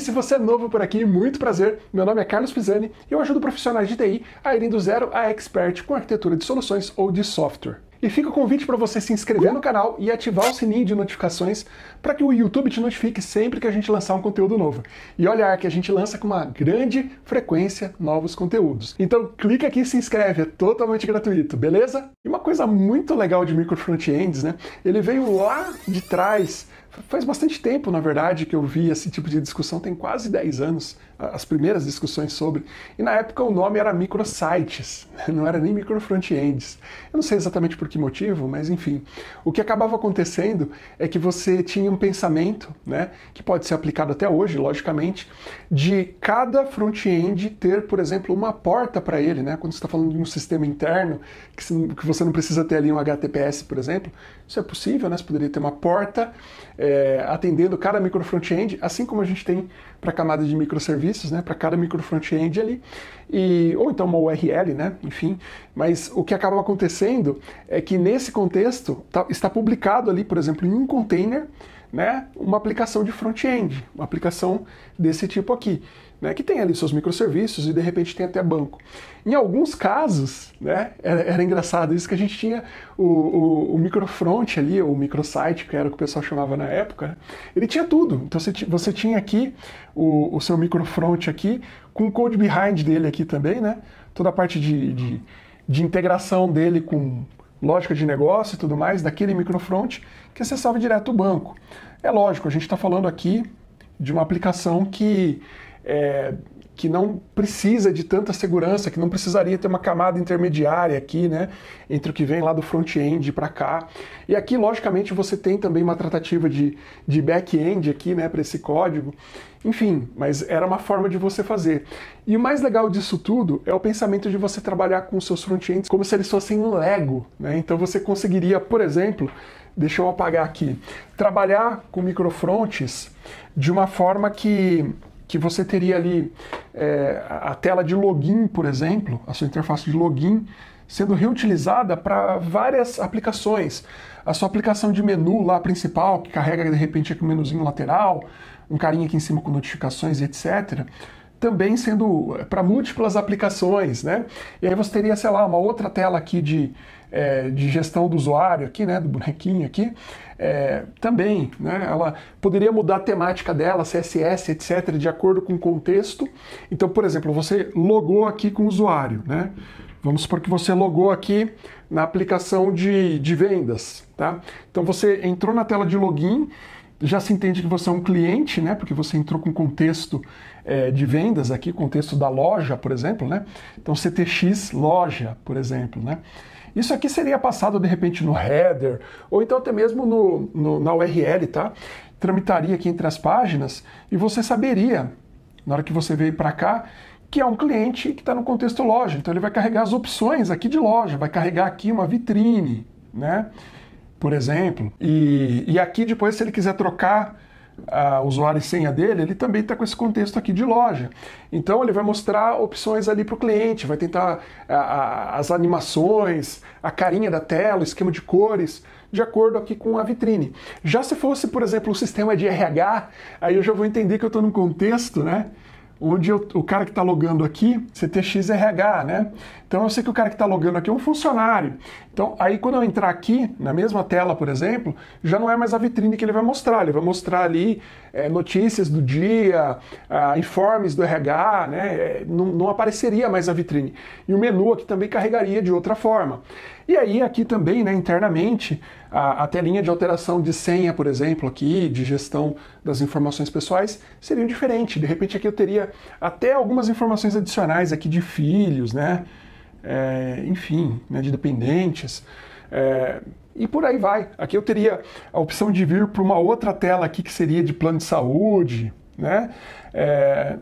se você é novo por aqui, muito prazer. Meu nome é Carlos Pisani e eu ajudo profissionais de TI a irem do zero a expert com arquitetura de soluções ou de software. E fica o convite para você se inscrever no canal e ativar o sininho de notificações para que o YouTube te notifique sempre que a gente lançar um conteúdo novo. E olhar que a gente lança com uma grande frequência novos conteúdos. Então clica aqui e se inscreve, é totalmente gratuito, beleza? E uma coisa muito legal de micro front-ends, né? Ele veio lá de trás Faz bastante tempo, na verdade, que eu vi esse tipo de discussão, tem quase 10 anos, as primeiras discussões sobre. E na época o nome era microsites, não era nem micro frontends. Eu não sei exatamente por que motivo, mas enfim. O que acabava acontecendo é que você tinha um pensamento, né, que pode ser aplicado até hoje, logicamente, de cada front-end ter, por exemplo, uma porta para ele, né? Quando você está falando de um sistema interno, que você não precisa ter ali um HTTPS, por exemplo, isso é possível, né? Você poderia ter uma porta. É, é, atendendo cada micro front-end, assim como a gente tem para a camada de microserviços, né, para cada micro front-end ali, e, ou então uma URL, né, enfim. Mas o que acaba acontecendo é que nesse contexto tá, está publicado ali, por exemplo, em um container, né, uma aplicação de front-end, uma aplicação desse tipo aqui, né, que tem ali seus microserviços e de repente tem até banco. Em alguns casos, né, era, era engraçado isso que a gente tinha o, o, o microfront ali, ou microsite, que era o que o pessoal chamava na época, né, ele tinha tudo. Então você, você tinha aqui o, o seu microfront aqui, com o code behind dele aqui também, né, toda a parte de, de, de integração dele com lógica de negócio e tudo mais daquele microfront que acessava direto o banco. É lógico, a gente está falando aqui de uma aplicação que é, que não precisa de tanta segurança, que não precisaria ter uma camada intermediária aqui, né, entre o que vem lá do front-end para cá. E aqui, logicamente, você tem também uma tratativa de, de back-end aqui, né, para esse código. Enfim, mas era uma forma de você fazer. E o mais legal disso tudo é o pensamento de você trabalhar com seus front-ends como se eles fossem um Lego, né? Então você conseguiria, por exemplo, deixa eu apagar aqui, trabalhar com microfrontes de uma forma que que você teria ali é, a tela de login, por exemplo, a sua interface de login, sendo reutilizada para várias aplicações. A sua aplicação de menu lá principal, que carrega de repente aqui um menuzinho lateral, um carinha aqui em cima com notificações, etc também sendo eh, para múltiplas aplicações, né? E aí você teria, sei lá, uma outra tela aqui de, é, de gestão do usuário aqui, né, do bonequinho aqui, é, também, né, ela poderia mudar a temática dela, CSS, etc, de acordo com o contexto. Então, por exemplo, você logou aqui com o usuário, né? Vamos supor que você logou aqui na aplicação de, de vendas, tá? Então você entrou na tela de login, já se entende que você é um cliente, né? Porque você entrou com contexto é, de vendas aqui, contexto da loja, por exemplo, né? Então CTX loja, por exemplo, né? Isso aqui seria passado de repente no header, ou então até mesmo no, no, na URL, tá? Tramitaria aqui entre as páginas e você saberia, na hora que você veio para cá, que é um cliente que está no contexto loja. Então ele vai carregar as opções aqui de loja, vai carregar aqui uma vitrine, né? Por exemplo. E, e aqui depois, se ele quiser trocar uh, usuário e senha dele, ele também está com esse contexto aqui de loja. Então ele vai mostrar opções ali para o cliente, vai tentar as animações, a carinha da tela, o esquema de cores, de acordo aqui com a vitrine. Já se fosse, por exemplo, um sistema de RH, aí eu já vou entender que eu estou num contexto, né? onde eu, o cara que está logando aqui, CTXRH, né? Então eu sei que o cara que está logando aqui é um funcionário. Então aí quando eu entrar aqui, na mesma tela, por exemplo, já não é mais a vitrine que ele vai mostrar. Ele vai mostrar ali é, notícias do dia, a, informes do RH, né? É, não, não apareceria mais a vitrine. E o menu aqui também carregaria de outra forma. E aí aqui também, né, internamente, a, a telinha de alteração de senha, por exemplo, aqui, de gestão das informações pessoais, seria diferente. De repente aqui eu teria até algumas informações adicionais aqui de filhos, né? É, enfim, né, de dependentes. É, e por aí vai. Aqui eu teria a opção de vir para uma outra tela aqui que seria de plano de saúde, né? É,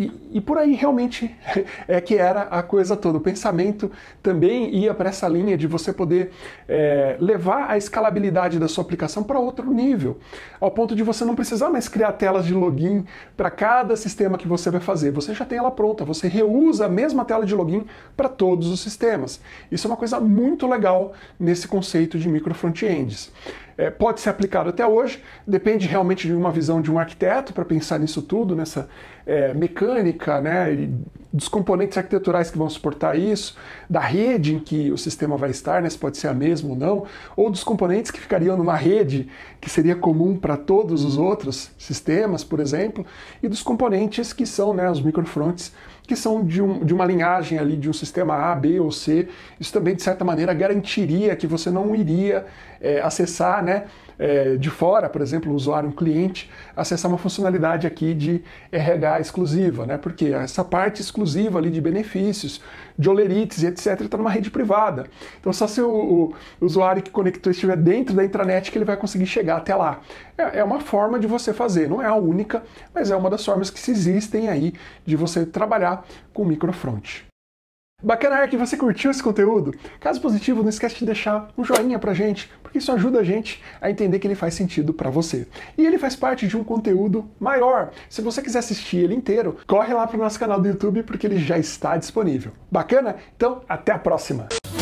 e, e, por aí realmente é que era a coisa toda. O pensamento também ia para essa linha de você poder é, levar a escalabilidade da sua aplicação para outro nível, ao ponto de você não precisar mais criar telas de login para cada sistema que você vai fazer. Você já tem ela pronta, você reusa a mesma tela de login para todos os sistemas. Isso é uma coisa muito legal nesse conceito de micro front-ends é, pode ser aplicado até hoje, depende realmente de uma visão de um arquiteto para pensar nisso tudo, nessa é, mecânica né, e dos componentes arquiteturais que vão suportar isso, da rede em que o sistema vai estar, né, se pode ser a mesma ou não, ou dos componentes que ficariam numa rede que seria comum para todos os outros sistemas, por exemplo, e dos componentes que são né, os microfronts, que são de, um, de uma linhagem ali, de um sistema A, B ou C. Isso também, de certa maneira, garantiria que você não iria é, acessar né, é, de fora, por exemplo, o usuário, um cliente, acessar uma funcionalidade aqui de RH exclusiva, né, porque essa parte exclusiva exclusiva ali de benefícios, de olerites, etc., está numa rede privada. Então, só se o, o, usuário que conectou estiver dentro da intranet que ele vai conseguir chegar até lá. É, é, uma forma de você fazer, não é a única, mas é uma das formas que se existem aí de você trabalhar com microfront. Bacana, Ark, você curtiu esse conteúdo? Caso positivo, não esquece de deixar um joinha pra gente, porque isso ajuda a gente a entender que ele faz sentido para você. E ele faz parte de um conteúdo maior. Se você quiser assistir ele inteiro, corre lá pro nosso canal do YouTube, porque ele já está disponível. Bacana? Então, até a próxima!